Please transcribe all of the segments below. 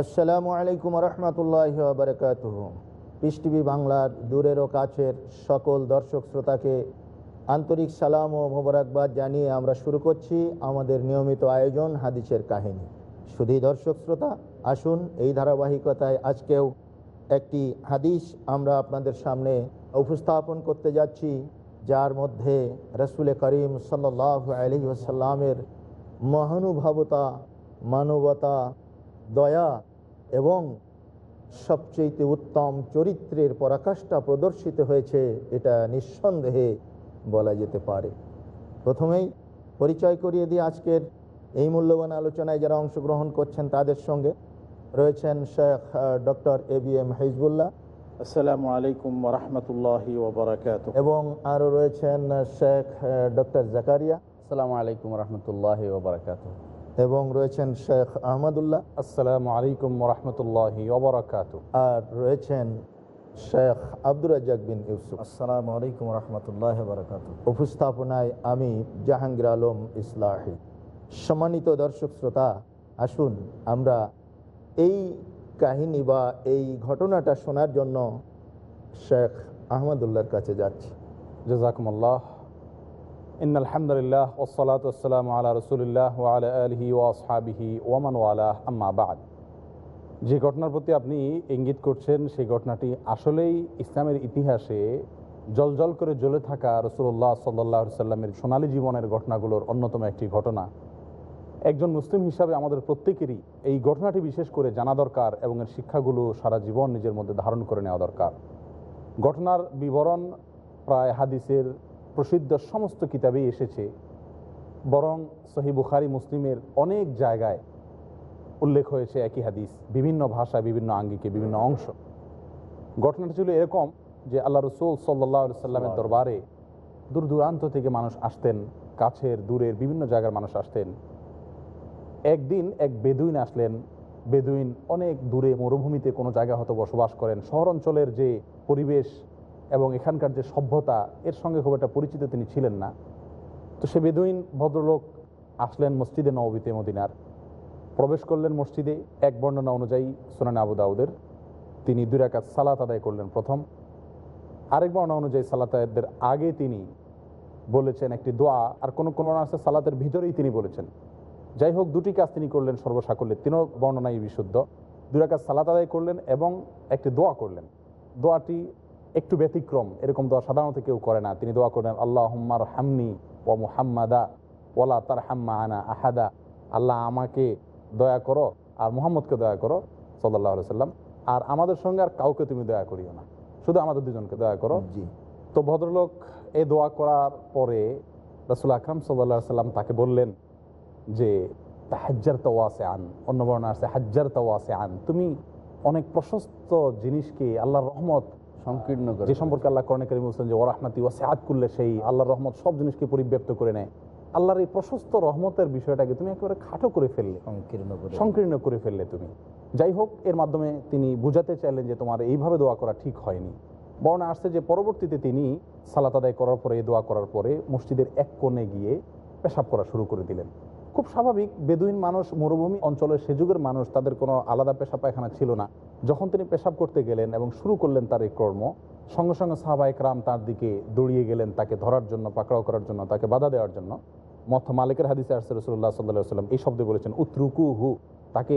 আসসালামু আলাইকুম রহমতুল্লাহ বারকাত পিস টিভি বাংলার দূরের ও কাছের সকল দর্শক শ্রোতাকে আন্তরিক সালাম ও মোবারকবাদ জানিয়ে আমরা শুরু করছি আমাদের নিয়মিত আয়োজন হাদিসের কাহিনী শুধু দর্শক শ্রোতা আসুন এই ধারাবাহিকতায় আজকেও একটি হাদিস আমরা আপনাদের সামনে উপস্থাপন করতে যাচ্ছি যার মধ্যে রসুলে করিম সাল্লাহ আলি মহানুভবতা মানবতা দয়া এবং সবচেয়ে উত্তম চরিত্রের পরাকাষ্ঠা প্রদর্শিত হয়েছে এটা নিঃসন্দেহে বলা যেতে পারে প্রথমেই পরিচয় করিয়ে দিয়ে আজকের এই মূল্যবান আলোচনায় যারা অংশগ্রহণ করছেন তাদের সঙ্গে রয়েছেন Sheikh doctor A B M Hizbullah আসসালামু আলাইকুম রহমতুল্লাহ এবং আরও রয়েছেন শেখ ডক্টর জাকারিয়া আসসালামু আলাইকুম রহমতুল্লাহ ওবরাকাত এবং রয়েছেন শেখ আহমদুল্লাহ আসসালাম আলাইকুম রহমতুল্লাহ অবরাকাত আর রয়েছেন শেখ আব্দুর বিন ইউসুফ আসসালাম আলাইকুম রহমতুল্লাহ উপস্থাপনায় আমি জাহাঙ্গীর আলম ইসলাহি সম্মানিত দর্শক শ্রোতা আসুন আমরা এই কাহিনী বা এই ঘটনাটা শোনার জন্য শেখ আহমদুল্লাহর কাছে যাচ্ছি জজাকুমল্লাহ ইন আলহামদুলিল্লাহ ওসলাত আসসালাম আলা রসুলিল্লাহ ওয়ালা আলহি ওয়াসহাবিহি ওমান ওয়ালা আম্মাবাদ যে ঘটনার প্রতি আপনি ইঙ্গিত করছেন সেই ঘটনাটি আসলেই ইসলামের ইতিহাসে জলজল করে জ্বলে থাকা রসুল্লাহ সাল্লাহ সাল্লামের সোনালী জীবনের ঘটনাগুলোর অন্যতম একটি ঘটনা একজন মুসলিম হিসাবে আমাদের প্রত্যেকেরই এই ঘটনাটি বিশেষ করে জানা দরকার এবং এর শিক্ষাগুলো সারা জীবন নিজের মধ্যে ধারণ করে নেওয়া দরকার ঘটনার বিবরণ প্রায় হাদিসের প্রসিদ্ধ সমস্ত কিতাবেই এসেছে বরং সহি বুখারি মুসলিমের অনেক জায়গায় উল্লেখ হয়েছে একই হাদিস বিভিন্ন ভাষা বিভিন্ন আঙ্গিকে বিভিন্ন অংশ ঘটনাটা ছিল এরকম যে আল্লাহ রসুল সাল্লাহ সাল্লামের দরবারে দূর দূরান্ত থেকে মানুষ আসতেন কাছের দূরের বিভিন্ন জায়গার মানুষ আসতেন একদিন এক বেদুইন আসলেন বেদুইন অনেক দূরে মরুভূমিতে কোনো জায়গা হয়তো বসবাস করেন শহর অঞ্চলের যে পরিবেশ এবং এখানকার যে সভ্যতা এর সঙ্গে খুব একটা পরিচিত তিনি ছিলেন না তো সে বেদুইন ভদ্রলোক আসলেন মসজিদে নবীতে মদিনার প্রবেশ করলেন মসজিদে এক বর্ণনা অনুযায়ী সোনান আবু দাউদের তিনি দুরাকাত সালাত আদায় করলেন প্রথম আরেক বর্ণনা অনুযায়ী সালাতাদের আগে তিনি বলেছেন একটি দোয়া আর কোনো কোনো আছে সালাতের ভিতরেই তিনি বলেছেন যাই হোক দুটি কাজ তিনি করলেন সর্বসাকল্যে তিনও বর্ণনাই বিশুদ্ধ দুরাকাত সালাত আদায় করলেন এবং একটি দোয়া করলেন দোয়াটি একটু ব্যতিক্রম এরকম দোয়া সাধারণত কেউ করে না তিনি দোয়া করেন আল্লাহ হুম্মার হামনি ও মুহাম্মাদা ওলা তার হাম্মা আনা আহাদা আল্লাহ আমাকে দয়া করো আর মোহাম্মদকে দয়া করো সাল্লাহ সাল্লাম আর আমাদের সঙ্গে আর কাউকে তুমি দয়া করিও না শুধু আমাদের দুজনকে দয়া করো জি তো ভদ্রলোক এ দোয়া করার পরে রসুল আকরাম সাল্লাহ সাল্লাম তাকে বললেন যে হাজ্জার আছে আন অন্য বর্ণা আছে হাজ্জার আছে আন তুমি অনেক প্রশস্ত জিনিসকে আল্লাহর রহমত সংকীর্ণ করে যে সম্পর্কে আল্লাহ কর্ণে করিম বলছেন যে ওরাহমাতি ও সাহাদ করলে সেই আল্লাহর রহমত সব জিনিসকে পরিব্যক্ত করে নেয় আল্লাহর এই প্রশস্ত রহমতের বিষয়টাকে তুমি একেবারে খাটো করে ফেললে সংকীর্ণ করে সংকীর্ণ করে ফেললে তুমি যাই হোক এর মাধ্যমে তিনি বুঝাতে চাইলেন যে তোমার এইভাবে দোয়া করা ঠিক হয়নি বর্ণা আসছে যে পরবর্তীতে তিনি সালাত আদায় করার পরে দোয়া করার পরে মসজিদের এক কোণে গিয়ে পেশাব করা শুরু করে দিলেন খুব স্বাভাবিক বেদুইন মানুষ মরুভূমি অঞ্চলের সে যুগের মানুষ তাদের কোনো আলাদা পেশা পায়খানা ছিল না যখন তিনি পেশাব করতে গেলেন এবং শুরু করলেন তার এই কর্ম সঙ্গে সঙ্গে সাহাবাহিক রাম তার দিকে দৌড়িয়ে গেলেন তাকে ধরার জন্য পাকড়াও করার জন্য তাকে বাধা দেওয়ার জন্য মথ মালিকের হাদিসে আসছে রসুল্লাহ সাল্লাহ সাল্লাম এই শব্দে বলেছেন উত্রুকু হু তাকে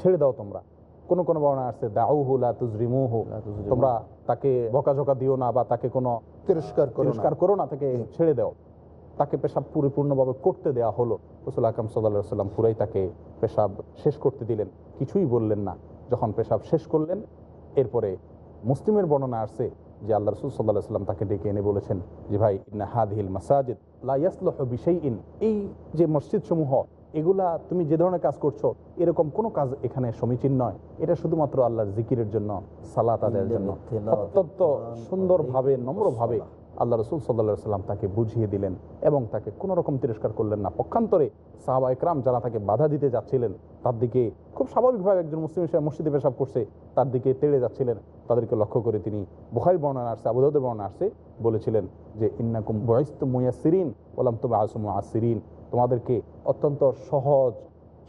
ছেড়ে দাও তোমরা কোনো কোনো বর্ণা আসছে দাউ হু লা তুজরিমু হু তোমরা তাকে বকাঝকা দিও না বা তাকে কোনো তিরস্কার করো না তাকে ছেড়ে দাও তাকে পেশাব পরিপূর্ণভাবে করতে দেয়া হলো রসুল আকাম সাল্লা সাল্লাম পুরাই তাকে পেশাব শেষ করতে দিলেন কিছুই বললেন না যখন পেশাব শেষ করলেন এরপরে মুসলিমের বর্ণনা আসছে যে আল্লাহ রসুল সাল্লাহ সাল্লাম তাকে ডেকে এনে বলেছেন যে ভাই ইন্না হাদহিল মাসাজিদ লাইয়াসলহ বিষয় ইন এই যে মসজিদ সমূহ এগুলা তুমি যে ধরনের কাজ করছো এরকম কোনো কাজ এখানে সমীচীন নয় এটা শুধুমাত্র আল্লাহর জিকিরের জন্য সালাত আদায়ের জন্য অত্যন্ত সুন্দরভাবে নম্রভাবে আল্লাহ রসুল সাল্লা সাল্লাম তাকে বুঝিয়ে দিলেন এবং তাকে কোনো রকম তিরস্কার করলেন না পক্ষান্তরে সাহাবা একরাম যারা তাকে বাধা দিতে যাচ্ছিলেন তার দিকে খুব স্বাভাবিকভাবে একজন মুসলিম সাহেব মসজিদে পেশাব করছে তার দিকে তেড়ে যাচ্ছিলেন তাদেরকে লক্ষ্য করে তিনি বুহাই বর্ণনা আসছে আবুদাউদের বর্ণনা আসছে বলেছিলেন যে ইন্নাকুম বয়স্ত মুয়া সিরিন ওলাম তোমা আসুমু আসিরিন তোমাদেরকে অত্যন্ত সহজ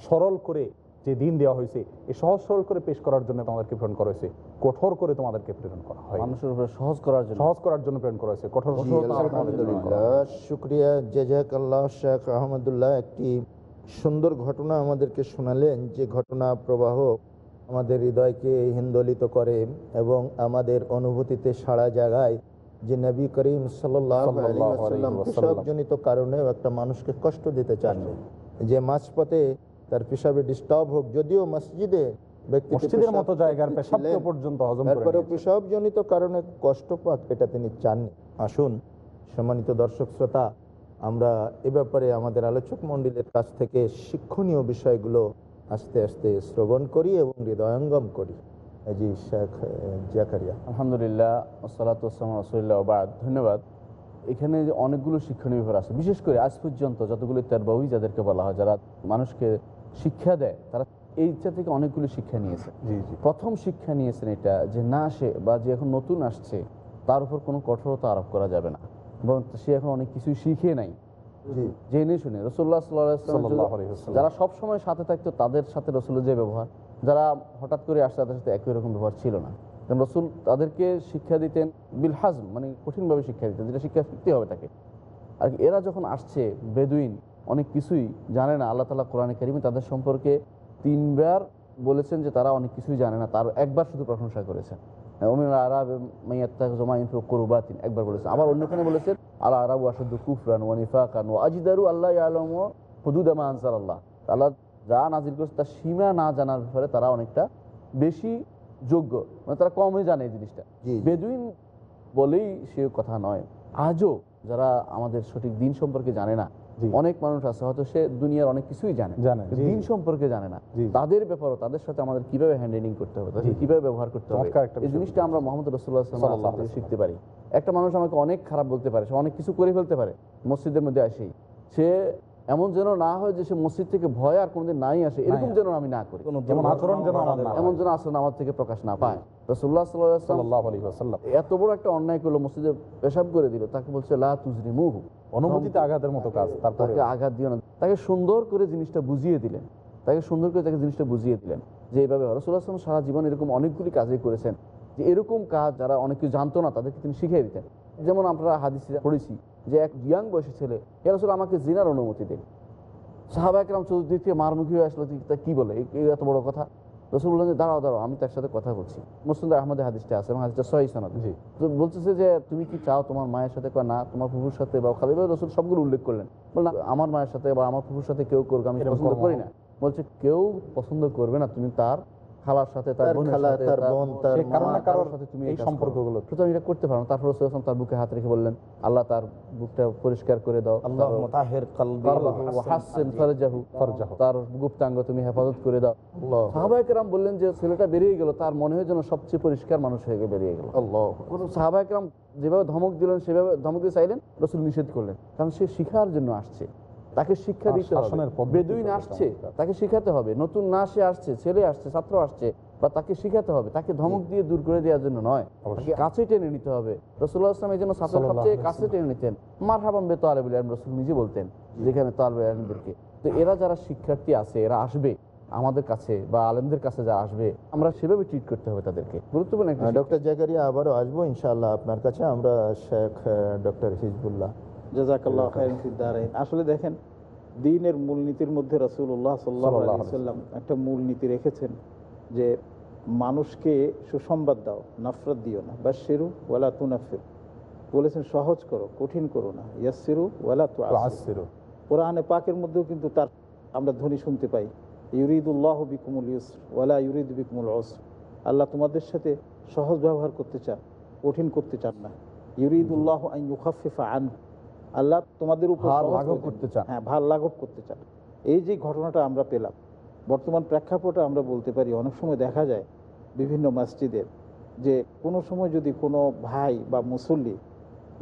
সরল করে যে দিন দেওয়া হয়েছে এ সহজ সরল করে পেশ করার জন্য তোমাদেরকে প্রেরণ করা হয়েছে কঠোর করে তোমাদেরকে প্রেরণ করা হয় মানুষের উপরে সহজ করার জন্য সহজ করার জন্য প্রেরণ করা হয়েছে কঠোর শুক্রিয়া আল্লাহ শেখ আহমদুল্লাহ একটি সুন্দর ঘটনা আমাদেরকে শোনালেন যে ঘটনা প্রবাহ আমাদের হৃদয়কে হিন্দোলিত করে এবং আমাদের অনুভূতিতে সারা জায়গায় যে নবী করিম সাল্লাম কারণেও একটা মানুষকে কষ্ট দিতে চান যে মাঝপথে তার পেশাবে ডিস্টার্ব হোক যদিও মসজিদে মসজিদের জায়গার পর্যন্ত হজম তারপরে পেশাবজনিত কারণে কষ্ট পাক এটা তিনি চাননি আসুন সম্মানিত দর্শক শ্রোতা আমরা এ ব্যাপারে আমাদের আলোচক মণ্ডলীর কাছ থেকে শিক্ষণীয় বিষয়গুলো আস্তে আস্তে শ্রবণ করি এবং হৃদয়ঙ্গম করি জি শেখ জিয়াকারিয়া আলহামদুলিল্লাহ সালাতাম ধন্যবাদ এখানে যে অনেকগুলো শিক্ষণীয় ব্যাপার আছে বিশেষ করে আজ পর্যন্ত যতগুলো তেরবাউই যাদেরকে বলা হয় যারা মানুষকে শিক্ষা দেয় তারা এই ইচ্ছা থেকে অনেকগুলো শিক্ষা নিয়েছে প্রথম শিক্ষা নিয়েছেন এটা যে না আসে বা যে এখন নতুন আসছে তার উপর কোনো কঠোরতা আরোপ করা যাবে না বরং সে এখন অনেক কিছুই শিখে নাই জেনে শুনে রসুল্লাহ যারা সব সময় সাথে থাকতো তাদের সাথে রসুলের যে ব্যবহার যারা হঠাৎ করে আসতে তাদের সাথে একই রকম ব্যবহার ছিল না রসুল তাদেরকে শিক্ষা দিতেন বিলহাজ মানে কঠিনভাবে শিক্ষা দিতেন যেটা শিক্ষা শিখতে হবে তাকে আর এরা যখন আসছে বেদুইন অনেক কিছুই জানে না আল্লাহ তালা কোরআনে কারিমে তাদের সম্পর্কে তিনবার বলেছেন যে তারা অনেক কিছুই জানে না তার একবার শুধু প্রশংসা করেছেন অমিন হ্যাঁ, আরব মাইয়াত্তা জমা ইনফু কোরবাতিন একবার বলেছেন আবার অন্যখানে বলেছেন আল্লাহ আরব আসাদ কুফরান ওয়ানিফাকান ও আজিদারু আল্লাহ আলম ও হদুদামা আনসার আল্লাহ আল্লাহ যা নাজির করেছে তার সীমা না জানার ব্যাপারে তারা অনেকটা বেশি যোগ্য মানে তারা কমই জানে এই জিনিসটা বেদুইন বলেই সে কথা নয় আজও যারা আমাদের সঠিক দিন সম্পর্কে জানে না অনেক মানুষ আছে হয়তো সে দুনিয়ার অনেক কিছুই জানে দিন সম্পর্কে জানে না তাদের ব্যাপারও তাদের সাথে আমাদের কিভাবে হ্যান্ডেলিং করতে হবে কিভাবে ব্যবহার করতে হবে এই জিনিসটা আমরা মোহাম্মদ রসুল্লাহ শিখতে পারি একটা মানুষ আমাকে অনেক খারাপ বলতে পারে সে অনেক কিছু করে ফেলতে পারে মসজিদের মধ্যে আসেই সে এমন যেন না হয় যে সে মসজিদ থেকে ভয় আর কোনোদিন নাই আসে এরকম যেন আমি না করি এমন যেন আসলে আমার থেকে প্রকাশ না পায় রসুল্লাহ সাল্লাম এত বড় একটা অন্যায় করলো মসজিদে পেশাব করে দিল তাকে বলছে লা তুজরিমুহু অনুমতিতে আঘাতের মতো কাজ তাকে আঘাত দিও না তাকে সুন্দর করে জিনিসটা বুঝিয়ে দিলেন তাকে সুন্দর করে তাকে জিনিসটা বুঝিয়ে দিলেন যে এইভাবে রসুল্লাহ সাল্লাম সারা জীবন এরকম অনেকগুলি কাজই করেছেন যে এরকম কাজ যারা অনেক কিছু জানতো না তাদেরকে তিনি শিখিয়ে দিতেন যেমন আমরা হাদিস পড়েছি যে এক ইয়াং বয়সী ছেলে এ আসলে আমাকে জিনার অনুমতি দেন সাহাবাহাম চতুর্দিক থেকে মারমুখী হয়ে আসলো তা কী বলে এই এত বড় কথা রসুল বললেন যে দাঁড়াও দাঁড়াও আমি তার সাথে কথা বলছি মুসলিমদার আহমদের হাদিসটা আছে এবং হাদিসটা সহি সানাদ তো বলতেছে যে তুমি কি চাও তোমার মায়ের সাথে বা না তোমার ফুফুর সাথে বা খালি রসুল সবগুলো উল্লেখ করলেন বললেন আমার মায়ের সাথে বা আমার ফুফুর সাথে কেউ করবে আমি পছন্দ করি না বলছে কেউ পছন্দ করবে না তুমি তার খালার সাথে তার সাথে তুমি এই সম্পর্কগুলো সুতরাং এটা করতে পারো তারপর তার বুকে হাত রেখে বললেন আল্লাহ তার বুকটা পরিষ্কার করে দাও তার গুপ্তাঙ্গ তুমি হেফাজত করে দাও সাহাবায়ে বললেন যে ছেলেটা বেরিয়ে গেল তার মনে হয় যেন সবচেয়ে পরিষ্কার মানুষ হয়ে বেরিয়ে গেল আল্লাহ যেভাবে ধমক দিলেন সেভাবে ধমক দিয়ে চাইলেন রসুল নিষেধ করলেন কারণ সে শিখার জন্য আসছে তাকে শিক্ষা দিতে হবে বেদুইন আসছে তাকে শিখাতে হবে নতুন না সে আসছে ছেলে আসছে ছাত্র আসছে বা তাকে শিখাতে হবে তাকে ধমক দিয়ে দূর করে দেওয়ার জন্য নয় তাকে কাছে টেনে নিতে হবে রসুল্লাহ ইসলাম এই জন্য ছাত্র সবচেয়ে কাছে টেনে নিতেন মার হাবাম বে তালেবুল আলম রসুল নিজে বলতেন যেখানে তো তালেবুল আলমদেরকে তো এরা যারা শিক্ষার্থী আছে এরা আসবে আমাদের কাছে বা আলেমদের কাছে যা আসবে আমরা সেভাবে ট্রিট করতে হবে তাদেরকে গুরুত্বপূর্ণ ডক্টর জাকারিয়া আবারও আসবো ইনশাল্লাহ আপনার কাছে আমরা শেখ ডক্টর হিজবুল্লাহ আসলে দেখেন দিনের মূলনীতির মধ্যে সাল্লাম একটা মূলনীতি রেখেছেন যে মানুষকে সুসংবাদ দাও নাফরত দিও না বা ওয়ালা বলেছেন সহজ করো কঠিন করো না ওয়ালা তু কোরআনে পাকের মধ্যেও কিন্তু তার আমরা ধ্বনি শুনতে পাই ইউরিদুল্লাহ বিকুমুল ইউসর ওয়ালা ইউরিদ অসর আল্লাহ তোমাদের সাথে সহজ ব্যবহার করতে চান কঠিন করতে চান না ইউরিদুল্লাহ আইন মুখাফিফা আন আল্লাহ তোমাদের উপর লাঘব করতে চান হ্যাঁ ভার লাঘব করতে চান এই যে ঘটনাটা আমরা পেলাম বর্তমান প্রেক্ষাপটে আমরা বলতে পারি অনেক সময় দেখা যায় বিভিন্ন মসজিদের যে কোনো সময় যদি কোনো ভাই বা মুসল্লি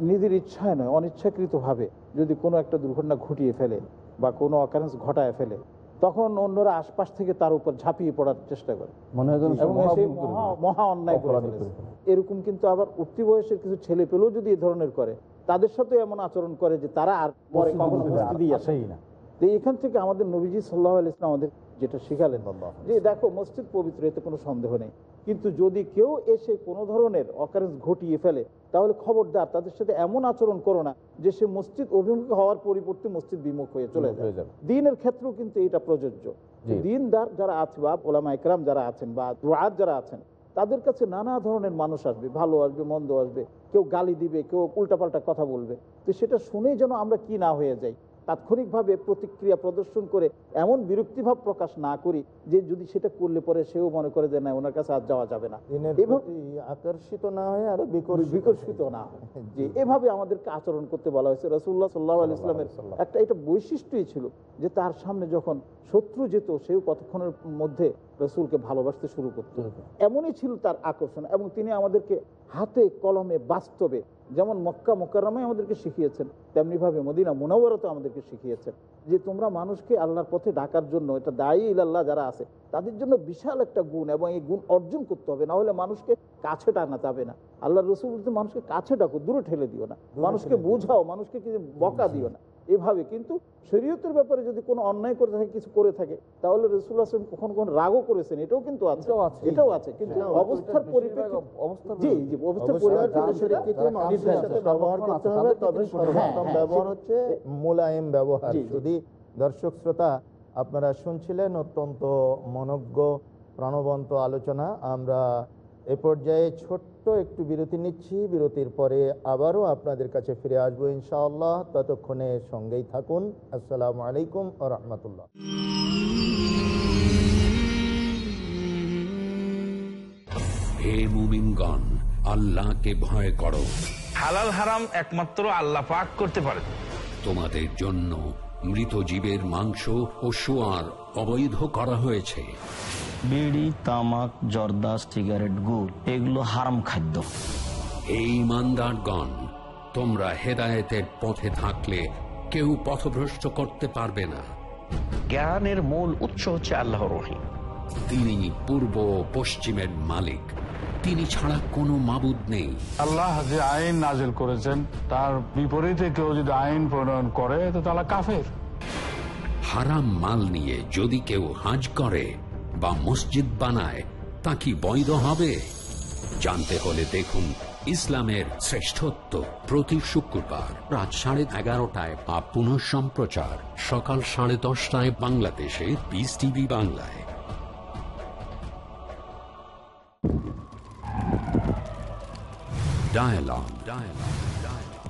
নিজের ইচ্ছায় নয় অনিচ্ছাকৃতভাবে যদি কোনো একটা দুর্ঘটনা ঘটিয়ে ফেলে বা কোনো অকারেন্স ঘটায় ফেলে তখন অন্যরা আশপাশ থেকে তার উপর ঝাঁপিয়ে পড়ার চেষ্টা করে মহা অন্যায় এরকম কিন্তু আবার উঠতি বয়সের কিছু ছেলে পেলেও যদি এ ধরনের করে তাদের সাথে এমন আচরণ করে যে তারা আর পরে কখনো আসেই না তো এখান থেকে আমাদের নবীজি সাল্লাহ আল ইসলাম আমাদের যেটা শিখালেন যে দেখো মসজিদ পবিত্র এতে কোনো সন্দেহ নেই কিন্তু যদি কেউ এসে কোনো ধরনের অকারেন্স ঘটিয়ে ফেলে তাহলে খবরদার তাদের সাথে এমন আচরণ করো না যে সে মসজিদ অভিমুখী হওয়ার পরিবর্তে মসজিদ বিমুখ হয়ে চলে যাবে দিনের ক্ষেত্রেও কিন্তু এটা প্রযোজ্য দিনদার যারা আছে বা ওলামা একরাম যারা আছেন বা দোয়ার যারা আছেন তাদের কাছে নানা ধরনের মানুষ আসবে ভালো আসবে মন্দ আসবে কেউ গালি দিবে কেউ উল্টাপাল্টা কথা বলবে তো সেটা শুনেই যেন আমরা কি না হয়ে যাই তাৎক্ষণিকভাবে প্রতিক্রিয়া প্রদর্শন করে এমন বিরক্তিভাব প্রকাশ না করি যে যদি সেটা করলে পরে সেও মনে করে যে না ওনার কাছে আর যাওয়া যাবে না আকর্ষিত না হয় আর বিকর্ষিত না যে এভাবে আমাদেরকে আচরণ করতে বলা হয়েছে রসুল্লাহ সাল্লাহ আলি ইসলামের একটা এটা বৈশিষ্ট্যই ছিল যে তার সামনে যখন শত্রু যেত সেও কতক্ষণের মধ্যে রসুলকে ভালোবাসতে শুরু করতে হবে এমনই ছিল তার আকর্ষণ এবং তিনি আমাদেরকে হাতে কলমে বাস্তবে যেমন মক্কা মোকাররামায় আমাদেরকে শিখিয়েছেন তেমনিভাবে মদিনা মুনাওয়ারতে আমাদেরকে শিখিয়েছেন যে তোমরা মানুষকে আল্লাহর পথে ডাকার জন্য এটা দায়ী আল্লাহ যারা আছে তাদের জন্য বিশাল একটা গুণ এবং এই গুণ অর্জন করতে হবে না হলে মানুষকে কাছে টানা যাবে না আল্লাহ রসুল মানুষকে কাছে ডাকো দূরে ঠেলে দিও না মানুষকে বোঝাও মানুষকে কিছু বকা দিও না এভাবে কিন্তু শরীয়তের ব্যাপারে যদি কোনো অন্যায় করে থাকে কিছু করে থাকে তাহলে রসুল আসলাম কখন কখন রাগও করেছেন এটাও কিন্তু আছে এটাও আছে কিন্তু হ্যাঁ, অবস্থার পরিপ্রেক্ষিতে ব্যবহার হ্যাঁ, হ্যাঁ, হচ্ছে মোলায়েম ব্যবহার যদি দর্শক শ্রোতা আপনারা শুনছিলেন অত্যন্ত মনজ্ঞ প্রাণবন্ত আলোচনা আমরা এ পর্যায়ে ছোট্ট ছোট্ট একটু বিরতি নিচ্ছি বিরতির পরে আবারও আপনাদের কাছে ফিরে আসবো ইনশাআল্লাহ ততক্ষণে সঙ্গেই থাকুন আসসালামু আলাইকুম আ রহমতুল্লাহ হে আল্লাহকে ভয় করো হালাল হারাম একমাত্র আল্লাহ করতে তোমাদের জন্য মৃত জীবের মাংস ও সোয়ার অবৈধ করা হয়েছে বিড়ি তামাক জর্দা সিগারেট গুড় এগুলো হারাম খাদ্য এই ইমানদারগণ তোমরা হেদায়েতের পথে থাকলে কেউ পথভ্রষ্ট করতে পারবে না জ্ঞানের মূল উৎস হচ্ছে আল্লাহ রহিম তিনি পূর্ব পশ্চিমের মালিক তিনি ছাড়া কোনো মাবুদ নেই আল্লাহ যে আইন নাজেল করেছেন তার বিপরীতে কেউ যদি আইন প্রণয়ন করে তো তারা কাফের হারাম মাল নিয়ে যদি কেউ হাজ করে বা মসজিদ বানায় তা কি বৈধ হবে জানতে হলে দেখুন ইসলামের শ্রেষ্ঠত্ব প্রতি শুক্রবার রাত সাড়ে এগারোটায় বা পুনঃ সম্প্রচার সকাল সাড়ে দশটায় বাংলাদেশে বিস টিভি বাংলায় Dialogue. Dialogue.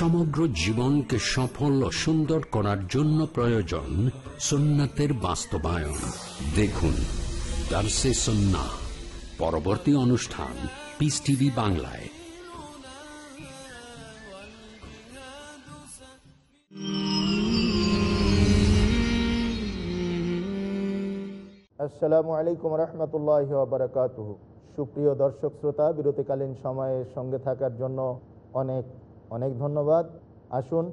সমগ্র জীবনকে সফল ও সুন্দর করার জন্য প্রয়োজন সুন্নাতের বাস্তবায়ন দেখুন দার্সে সন্না পরবর্তী অনুষ্ঠান পিস টিভি বাংলায় আসসালামু আলাইকুম রহমতুল্লাহ বারকাত সুপ্রিয় দর্শক শ্রোতা বিরতিকালীন সময়ে সঙ্গে থাকার জন্য অনেক অনেক ধন্যবাদ আসুন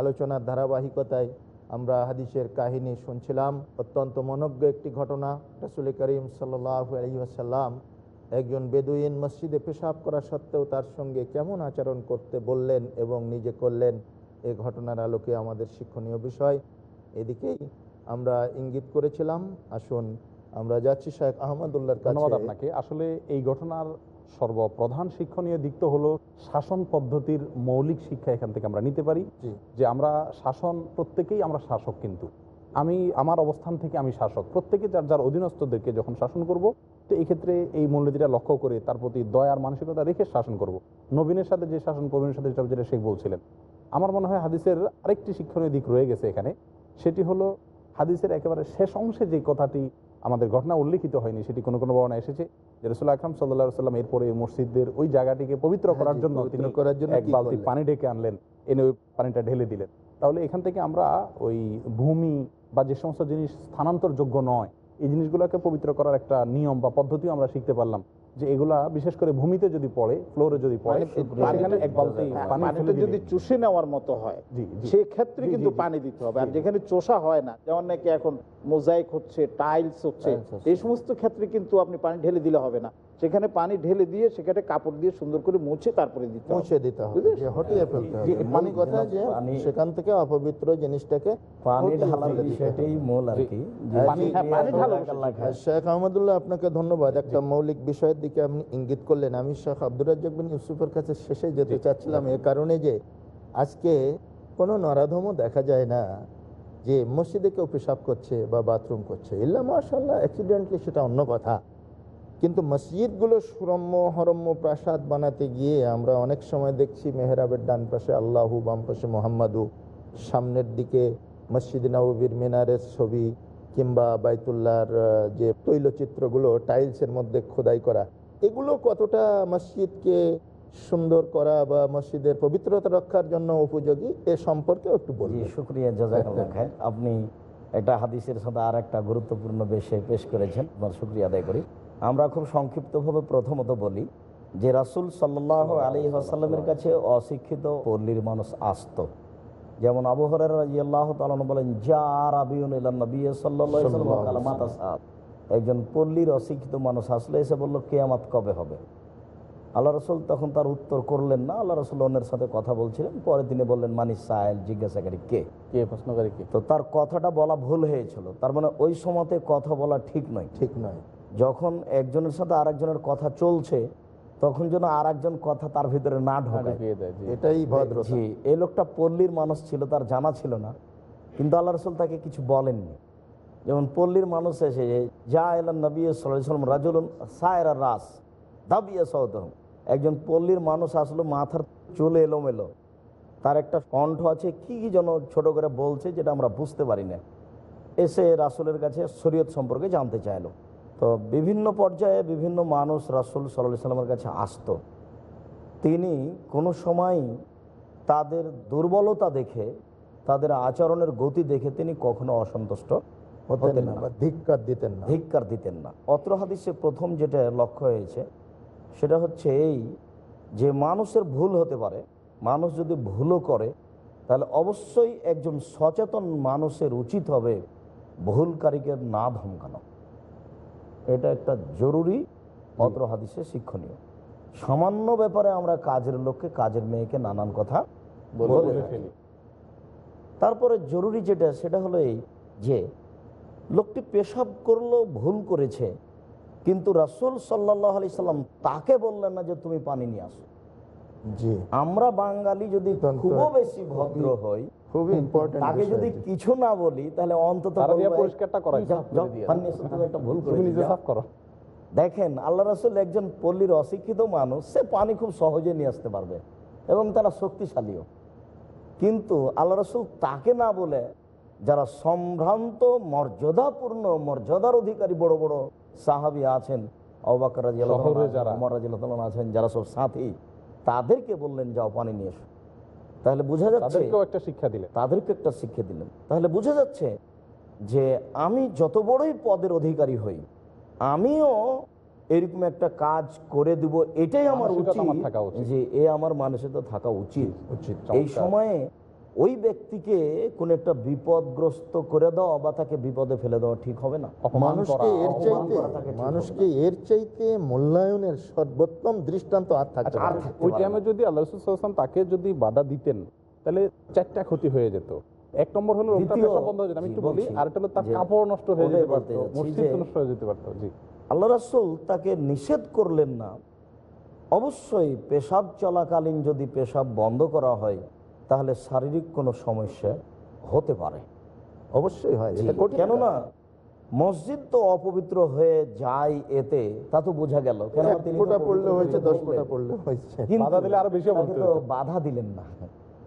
আলোচনার ধারাবাহিকতায় আমরা হাদিসের কাহিনী শুনছিলাম অত্যন্ত মনজ্ঞ একটি ঘটনা রসুল করিম সাল্লাসাল্লাম একজন বেদুইন মসজিদে পেশাব করা সত্ত্বেও তার সঙ্গে কেমন আচরণ করতে বললেন এবং নিজে করলেন এ ঘটনার আলোকে আমাদের শিক্ষণীয় বিষয় এদিকেই আমরা ইঙ্গিত করেছিলাম আসুন আমরা যাচ্ছি শেখ আহমদুল্লাহ আপনাকে আসলে এই ঘটনার সর্বপ্রধান শিক্ষণীয় দিক তো হলো শাসন পদ্ধতির মৌলিক শিক্ষা এখান থেকে আমরা নিতে পারি যে আমরা শাসন প্রত্যেকেই আমরা শাসক কিন্তু আমি আমার অবস্থান থেকে আমি শাসক প্রত্যেকে যার যার অধীনস্থদেরকে যখন শাসন করব তো এক্ষেত্রে এই মূলনীতিটা লক্ষ্য করে তার প্রতি দয়ার মানসিকতা রেখে শাসন করব। নবীনের সাথে যে শাসন প্রবীণের সাথে যেটা শেখ বলছিলেন আমার মনে হয় হাদিসের আরেকটি শিক্ষণীয় দিক রয়ে গেছে এখানে সেটি হলো হাদিসের একেবারে শেষ অংশে যে কথাটি আমাদের ঘটনা উল্লেখিত হয়নি সেটি কোনো কোনো বর্ণা এসেছে যে রসুল আকরাম সাল্লাহ সাল্লাম এরপরে মসজিদের ওই জায়গাটিকে পবিত্র হ্যাঁ করার জন্য তিনি করার জন্য এক বালতি পানি ঢেকে আনলেন এনে ওই পানিটা ঢেলে দিলেন তাহলে এখান থেকে আমরা ওই ভূমি বা যে সমস্ত জিনিস স্থানান্তরযোগ্য নয় এই জিনিসগুলোকে পবিত্র করার একটা নিয়ম বা পদ্ধতিও আমরা শিখতে পারলাম যে এগুলা বিশেষ করে ভূমিতে যদি পড়ে ফ্লোরে যদি পড়ে মানে যদি চুষে নেওয়ার মতো হয় সেক্ষেত্রে কিন্তু পানি দিতে হবে আর যেখানে চোষা হয় না যেমন নাকি এখন মোজাইক হচ্ছে টাইলস হচ্ছে এই সমস্ত ক্ষেত্রে কিন্তু আপনি পানি ঢেলে দিলে হবে না সেখানে পানি ঢেলে দিয়ে সেখানে কাপড় দিয়ে সুন্দর করে মুছে তারপরে দিতে মুছে দিতে হবে হটিয়ে ফেলতে হবে মানে কথা যে সেখান থেকে অপবিত্র জিনিসটাকে পানি ঢালার বিষয়টাই মূল আর কি হ্যাঁ, শেখ আহমদুল্লাহ আপনাকে ধন্যবাদ একটা মৌলিক বিষয়ের দিকে আপনি ইঙ্গিত করলেন আমি শেখ আব্দুর রাজ্জাক বিন ইউসুফের কাছে শেষে যেতে চাচ্ছিলাম এ কারণে যে আজকে কোনো নরাধমও দেখা যায় না যে মসজিদে কেউ পেশাব করছে বা বাথরুম করছে ইল্লা মার্শাল্লাহ অ্যাক্সিডেন্টলি সেটা অন্য কথা কিন্তু মসজিদগুলো সুরম্য হরম্য প্রাসাদ বানাতে গিয়ে আমরা অনেক সময় দেখছি মেহরাবের ডান পাশে আল্লাহু বাম পাশে মোহাম্মদু সামনের দিকে মসজিদ নবীর মিনারের ছবি কিংবা বাইতুল্লার যে তৈলচিত্রগুলো টাইলসের মধ্যে খোদাই করা এগুলো কতটা মসজিদকে সুন্দর করা বা মসজিদের পবিত্রতা রক্ষার জন্য উপযোগী এ সম্পর্কে একটু বলি শুক্রিয়া জাজাকাল্লাহ আপনি একটা হাদিসের সাথে আর একটা গুরুত্বপূর্ণ বিষয় পেশ করেছেন আমার শুক্রিয়া আদায় করি আমরা খুব সংক্ষিপ্তভাবে প্রথমত বলি যে রাসুল সাল্লাহ আলী আসাল্লামের কাছে অশিক্ষিত পল্লীর মানুষ আসত যেমন আবহরের বলেন যা একজন পল্লীর অশিক্ষিত মানুষ আসলে এসে বলল কেয়ামাত কবে হবে আল্লাহ রসুল তখন তার উত্তর করলেন না আল্লাহ রসুল অন্যের সাথে কথা বলছিলেন পরে তিনি বললেন মানি সাহেল জিজ্ঞাসাকারী কে কে প্রশ্নকারী কে তো তার কথাটা বলা ভুল হয়েছিল তার মানে ওই সময়তে কথা বলা ঠিক নয় ঠিক নয় যখন একজনের সাথে আরেকজনের কথা চলছে তখন যেন আর কথা তার ভিতরে না ঢোকায় এটাই ভদ্র এ এই লোকটা পল্লীর মানুষ ছিল তার জানা ছিল না কিন্তু আল্লাহ রসুল তাকে কিছু বলেননি যেমন পল্লীর মানুষ এসে যা এলাম নবী সাল্লাম রাজুলন রাস দাবিয়া একজন পল্লীর মানুষ আসলো মাথার চুল এলোমেলো তার একটা কণ্ঠ আছে কি কি যেন ছোট করে বলছে যেটা আমরা বুঝতে পারি না এসে রাসুলের কাছে শরীয়ত সম্পর্কে জানতে চাইলো তো বিভিন্ন পর্যায়ে বিভিন্ন মানুষ রাসুল সাল্লাহ সাল্লামের কাছে আসত তিনি কোনো সময় তাদের দুর্বলতা দেখে তাদের আচরণের গতি দেখে তিনি কখনো অসন্তুষ্ট হতেন না ধিক্কার দিতেন না ধিক্কার দিতেন না অত্র হাদিসে প্রথম যেটা লক্ষ্য হয়েছে সেটা হচ্ছে এই যে মানুষের ভুল হতে পারে মানুষ যদি ভুলও করে তাহলে অবশ্যই একজন সচেতন মানুষের উচিত হবে ভুলকারীকে না ধমকানো এটা একটা জরুরি অত্র হাদিসে শিক্ষণীয় সামান্য ব্যাপারে আমরা কাজের লোককে কাজের মেয়েকে নানান কথা বলে ফেলি তারপরে জরুরি যেটা সেটা হলো এই যে লোকটি পেশাব করলো ভুল করেছে কিন্তু রাসুল সাল্লাহ আলি সাল্লাম তাকে বললেন না যে তুমি পানি নিয়ে আসো আমরা বাঙালি যদি খুব বেশি ভদ্র হই খুবই ইম্পর্টেন্ট আগে যদি কিছু না বলি তাহলে অন্তত পরিষ্কারটা করা একটা ভুল করে নিজে দেখেন আল্লাহ রাসুল একজন পল্লীর অশিক্ষিত মানুষ সে পানি খুব সহজে নিয়ে আসতে পারবে এবং তারা শক্তিশালীও কিন্তু আল্লাহ রসুল তাকে না বলে যারা সম্ভ্রান্ত মর্যাদাপূর্ণ মর্যাদার অধিকারী বড় বড় সাহাবি আছেন অবাক অবাকর আছেন যারা সব সাথী তাদেরকে বললেন যাও পানি নিয়ে এসো তাহলে বোঝা যাচ্ছে একটা শিক্ষা দিলেন তাদেরকে একটা শিক্ষা দিলেন তাহলে বোঝা যাচ্ছে যে আমি যত বড়ই পদের অধিকারী হই আমিও এরকম একটা কাজ করে দিব এটাই আমার উচিত যে এ আমার মানুষের তো থাকা উচিত উচিত এই সময়ে ওই ব্যক্তিকে কোন একটা বিপদগ্রস্ত করে দেওয়া বা তাকে বিপদে ফেলে দেওয়া ঠিক হবে না মানুষকে এর চাইতে মানুষকে এর চাইতে মূল্যায়নের সর্বোত্তম দৃষ্টান্ত আর থাকবে আচ্ছা, ওই টাইমে যদি আল্লাহ রসুলাম তাকে যদি বাধা দিতেন তাহলে চারটা ক্ষতি হয়ে যেত এক নম্বর হলো বন্ধ হয়ে যেত আমি একটু বলি আর হলো তার কাপড় নষ্ট হয়ে যেতে পারতো মসজিদ নষ্ট হয়ে যেতে পারত জি আল্লাহ রাসূল তাকে নিষেধ করলেন না অবশ্যই পেশাব চলাকালীন যদি পেশাব বন্ধ করা হয় তাহলে শারীরিক কোনো সমস্যা হতে পারে অবশ্যই হয় কেননা মসজিদ তো অপবিত্র হয়ে যায় এতে তা তো বোঝা গেল বাধা দিলেন না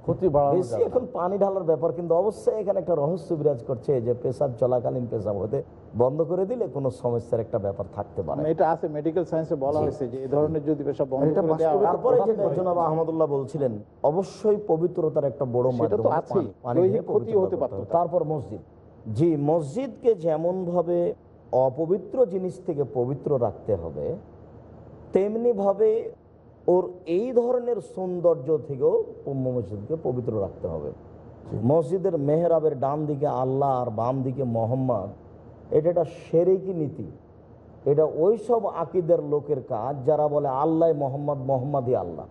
ক্ষতি বেশি এখন পানি ঢালার ব্যাপার কিন্তু অবশ্যই এখানে একটা রহস্য বিরাজ করছে যে পেশাব চলাকালীন পেশাব হতে বন্ধ করে দিলে কোনো সমস্যার একটা ব্যাপার থাকতে পারে এটা আছে মেডিকেল সায়েন্সে বলা হয়েছে যে এই ধরনের যদি পেশাব বন্ধ করে দেওয়া তারপরে যেটা জনাব আহমদুল্লাহ বলছিলেন অবশ্যই পবিত্রতার একটা বড় মাধ্যম আছে ক্ষতি হতে পারত তারপর মসজিদ জি মসজিদকে যেমন ভাবে অপবিত্র জিনিস থেকে পবিত্র রাখতে হবে তেমনিভাবে ওর এই ধরনের সৌন্দর্য থেকেও মসজিদকে পবিত্র রাখতে হবে মসজিদের মেহরাবের ডান দিকে আল্লাহ আর বাম দিকে মোহাম্মদ এটা একটা সেরেকি নীতি এটা ওই সব আকিদের লোকের কাজ যারা বলে আল্লাহ মোহাম্মদ মোহাম্মদই আল্লাহ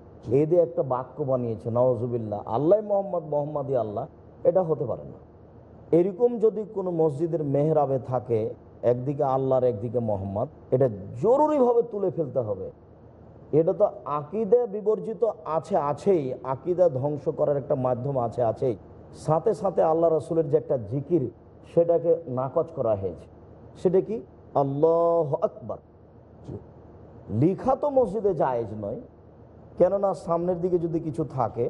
দিয়ে একটা বাক্য বানিয়েছে নওয়াজুবিল্লাহ আল্লাহ মোহাম্মদ মোহাম্মদই আল্লাহ এটা হতে পারে না এরকম যদি কোনো মসজিদের মেহরাবে থাকে একদিকে আল্লাহর একদিকে মোহাম্মদ এটা জরুরিভাবে তুলে ফেলতে হবে এটা তো আকিদা বিবর্জিত আছে আছেই আকিদা ধ্বংস করার একটা মাধ্যম আছে আছেই সাথে সাথে আল্লাহ রসুলের যে একটা জিকির সেটাকে নাকচ করা হয়েছে সেটা কি আল্লাহ আকবর লিখা তো মসজিদে জায়েজ নয় কেননা সামনের দিকে যদি কিছু থাকে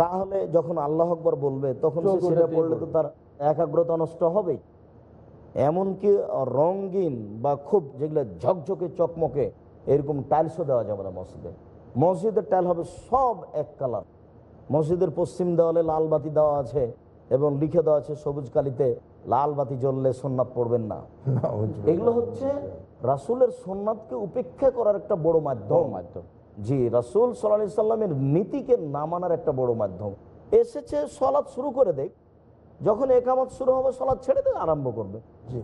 তাহলে যখন আল্লাহ আকবর বলবে তখন সেটা পড়লে তো তার একাগ্রতা নষ্ট হবেই এমনকি রঙিন বা খুব যেগুলো ঝকঝকে চকমকে এরকম টাইলসও দেওয়া যাবে না মসজিদে মসজিদের টাইল হবে সব এক কালার মসজিদের পশ্চিম দেওয়ালে লাল বাতি দেওয়া আছে এবং লিখে দেওয়া আছে সবুজ কালিতে লাল বাতি জ্বললে সোননাথ পড়বেন না এগুলো হচ্ছে রাসুলের সোননাথকে উপেক্ষা করার একটা বড় মাধ্যম মাধ্যম জি রাসুল সাল্লাহ সাল্লামের নীতিকে না মানার একটা বড় মাধ্যম এসেছে সলাদ শুরু করে দেখ যখন একামত শুরু হবে সলাদ ছেড়ে দেবে আরম্ভ করবে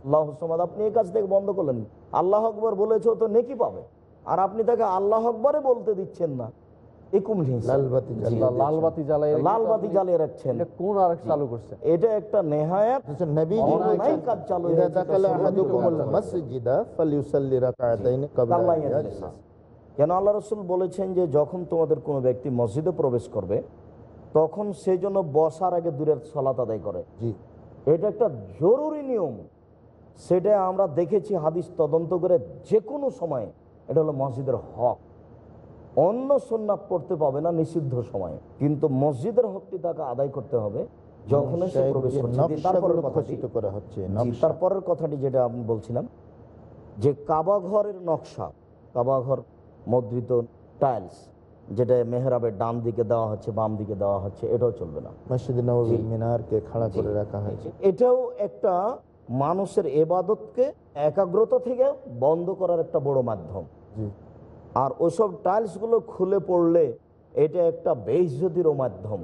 আল্লাহ আপনি এই কাজ থেকে বন্ধ করলেন আল্লাহ আকবর বলেছে তো নেকি পাবে আর আপনি তাকে আল্লাহ আকবরে বলতে দিচ্ছেন না কেন আল্লাহ রসুল বলেছেন যে যখন তোমাদের কোন ব্যক্তি মসজিদে প্রবেশ করবে তখন সেই জন্য বসার আগে দূরের সলাত আদায় করে এটা একটা জরুরি নিয়ম সেটা আমরা দেখেছি হাদিস তদন্ত করে যে কোনো সময়ে এটা হলো মসজিদের হক অন্য সন্ন্যাপ পড়তে পাবে না নিষিদ্ধ সময়ে কিন্তু মসজিদের হকটি তাকে আদায় করতে হবে যখন সে প্রবেশ করা হচ্ছে তারপরের কথাটি যেটা আমি বলছিলাম যে কাবাঘরের নকশা কাবাঘর মুদ্রিত টাইলস যেটা মেহরাবের ডান দিকে দেওয়া হচ্ছে বাম দিকে দেওয়া হচ্ছে এটাও চলবে না মসজিদে মিনারকে খাড়া করে রাখা হয়েছে এটাও একটা মানুষের এবাদতকে একাগ্রতা থেকে বন্ধ করার একটা বড় মাধ্যম আর ওসব টাইলসগুলো খুলে পড়লে এটা একটা বেইজ্জতিরও মাধ্যম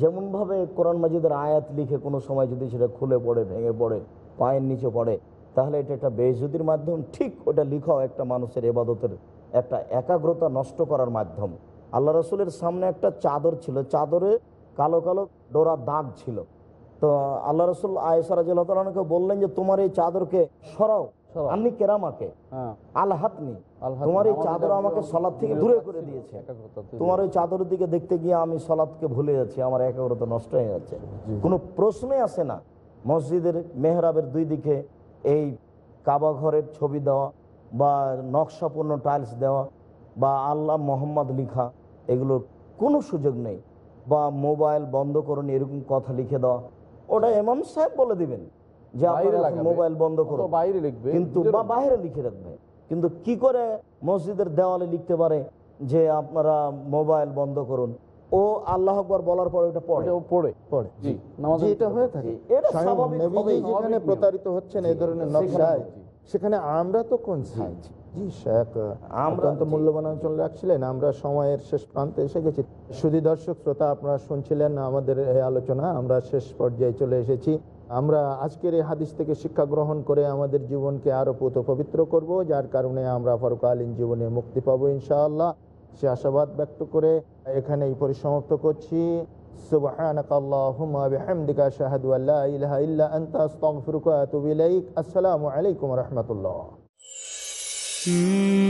যেমনভাবে কোরআন মাজিদের আয়াত লিখে কোনো সময় যদি সেটা খুলে পড়ে ভেঙে পড়ে পায়ের নিচে পড়ে তাহলে এটা একটা বেইজ্জতির মাধ্যম ঠিক ওটা লিখাও একটা মানুষের এবাদতের একটা একাগ্রতা নষ্ট করার মাধ্যম আল্লাহ রসুলের সামনে একটা চাদর ছিল চাদরে কালো কালো ডোরা দাগ ছিল তো আল্লাহ রসুল আয়সারাজকে বললেন যে তোমার এই চাদরকে সরাও আমি কেরামাকে হ্যাঁ। আলহাতনি তোমার এই চাদর আমাকে সলাদ থেকে দূরে করে দিয়েছে তোমার ওই চাদরের দিকে দেখতে গিয়ে আমি সলাদকে ভুলে যাচ্ছি আমার একাগ্রতা নষ্ট হয়ে যাচ্ছে কোনো প্রশ্নে আসে না মসজিদের মেহরাবের দুই দিকে এই কাবা ঘরের ছবি দেওয়া বা নকশাপূর্ণ টাইলস দেওয়া বা আল্লাহ মোহাম্মদ লিখা এগুলোর কোনো সুযোগ নেই বা মোবাইল বন্ধ করুন এরকম কথা লিখে দেওয়া ওটা এমাম সাহেব বলে দিবেন যে মোবাইল বন্ধ করো বাইরে লিখবে কিন্তু বাইরে লিখে রাখবে কিন্তু কি করে মসজিদের দেওয়ালে লিখতে পারে যে আপনারা মোবাইল বন্ধ করুন ও আল্লাহ আকবর বলার পড়ে পড়ে পড়ে জি নামাজ এটা হয়ে থাকে এটা স্বাভাবিক যেখানে প্রতারিত হচ্ছেন এই ধরনের নকশায় সেখানে আমরা তো কোন সাইছি জি শেখ আমরা তো মূল্যবান অঞ্চল রাখছিলেন আমরা সময়ের শেষ প্রান্তে এসে গেছি শুধু দর্শক শ্রোতা আপনারা শুনছিলেন আমাদের এই আলোচনা আমরা শেষ পর্যায়ে চলে এসেছি আমরা আজকের এই হাদিস থেকে শিক্ষা গ্রহণ করে আমাদের জীবনকে আরও পুত পবিত্র করব যার কারণে আমরা ফরকালীন জীবনে মুক্তি পাবো ইনশাআল্লাহ সে আশাবাদ ব্যক্ত করে এখানেই পরিসমাপ্ত করছি আসসালামু আলাইকুম রহমতুল্লাহ hmm.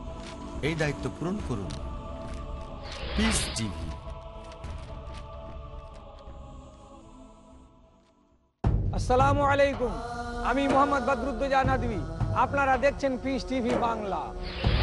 এই দায়িত্ব পূরণ করুন পিস টিভি আলাইকুম আমি মোহাম্মদ বদরুদ্দোজা আপনারা দেখছেন পিস টিভি বাংলা